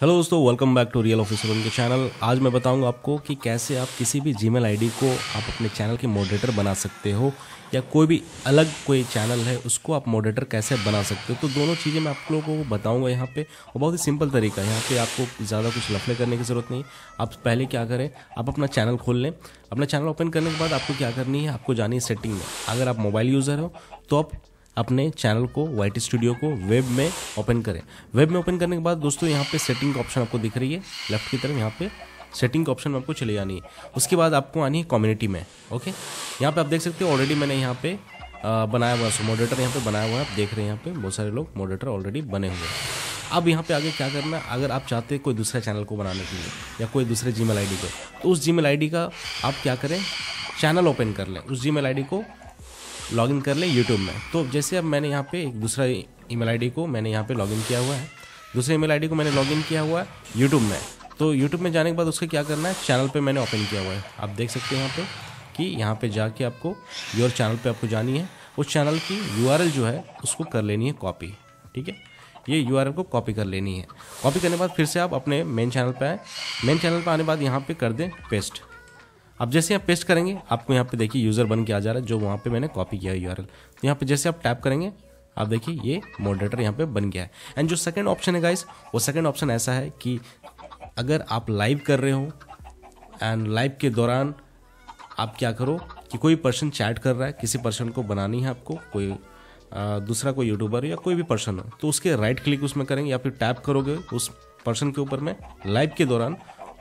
hello दोस्तों welcome back to real officer उनके channel आज मैं बताऊंगा आपको कि कैसे आप किसी भी जीमेल आईडी को आप अपने चैनल के मॉडरेटर बना सकते हो या कोई भी अलग कोई चैनल है उसको आप मॉडरेटर कैसे बना सकते हो तो दोनों चीज़ें मैं आप लोगों को बताऊंगा यहाँ पे और बहुत ही सिंपल तरीका है यहाँ पे आपको ज़्यादा कुछ लफड़े करने की ज़रूरत नहीं आप पहले क्या करें आप अपना चैनल खोल लें अपना चैनल ओपन करने के बाद आपको क्या करनी है आपको जानी है सेटिंग में अगर आप मोबाइल यूज़र हो तो आप अपने चैनल को वाइट स्टूडियो को वेब में ओपन करें वेब में ओपन करने के बाद दोस्तों यहाँ पे सेटिंग का ऑप्शन आपको दिख रही है लेफ्ट की तरफ यहाँ पे सेटिंग के ऑप्शन में आपको चले जानी है उसके बाद आपको आनी है कम्युनिटी में ओके यहाँ पे आप देख सकते हो ऑलरेडी मैंने यहाँ पे बनाया हुआ है मॉडरेटर यहाँ पे बनाया हुआ है आप देख रहे हैं यहाँ पे बहुत सारे लोग मॉडरेटर ऑलरेडी बने हुए हैं अब यहाँ पे आगे क्या करना है अगर आप चाहते हैं कोई दूसरे चैनल को बनाने के लिए या कोई दूसरे जी मेल को तो उस जी मेल का आप क्या करें चैनल ओपन कर लें उस जी मेल को लॉगिन कर लें यूट्यूब में तो जैसे अब मैंने यहाँ पे एक दूसरा ईमेल आईडी को मैंने यहाँ पे लॉगिन किया हुआ है दूसरे ईमेल आईडी को मैंने लॉगिन किया हुआ है यूट्यूब में तो यूट्यूब में जाने के बाद उसका क्या करना है चैनल पर मैंने ओपन किया हुआ है आप देख सकते हैं यहाँ पर कि यहाँ पर जाके आपको योर चैनल पर आपको जानी है उस चैनल की यू जो है उसको कर लेनी है कॉपी ठीक है ये यू को कॉपी कर लेनी है कॉपी करने के बाद फिर से आप अपने मेन चैनल पर आएँ मेन चैनल पर आने के बाद यहाँ पर कर दें पेस्ट अब जैसे आप पेस्ट करेंगे आपको यहाँ पे देखिए यूज़र बन के आ जा रहा है जो वहाँ पे मैंने कॉपी किया है यू तो यहाँ पे जैसे आप टैप करेंगे आप देखिए ये मॉडरेटर यहाँ पे बन गया है एंड जो सेकंड ऑप्शन है गाइस वो सेकंड ऑप्शन ऐसा है कि अगर आप लाइव कर रहे हो एंड लाइव के दौरान आप क्या करो कि कोई पर्सन चैट कर रहा है किसी पर्सन को बनानी है आपको कोई आ, दूसरा कोई यूट्यूबर या कोई भी पर्सन हो तो उसके राइट क्लिक उसमें करेंगे या फिर टैप करोगे उस पर्सन के ऊपर में लाइव के दौरान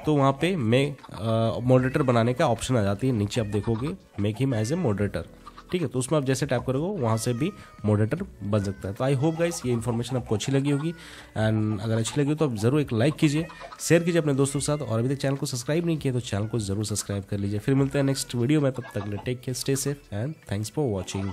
तो वहाँ पे मैं मॉडरेटर बनाने का ऑप्शन आ जाती है नीचे आप देखोगे make him as a moderator ठीक है तो उसमें आप जैसे टाइप करोगे वहाँ से भी मॉडरेटर बन सकता है तो आई होप गाइस ये इन्फॉर्मेशन आपको अच्छी लगी होगी एंड अगर अच्छी लगी हो तो आप ज़रूर एक लाइक कीजिए शेयर कीजिए अपने दोस्तों के साथ और अभी तक चैनल को सब्सक्राइब नहीं किया तो चैनल को ज़रूर सब्सक्राइब कर लीजिए फिर मिलते हैं नेक्स्ट वीडियो में तब तक ले take care stay safe and thanks for watching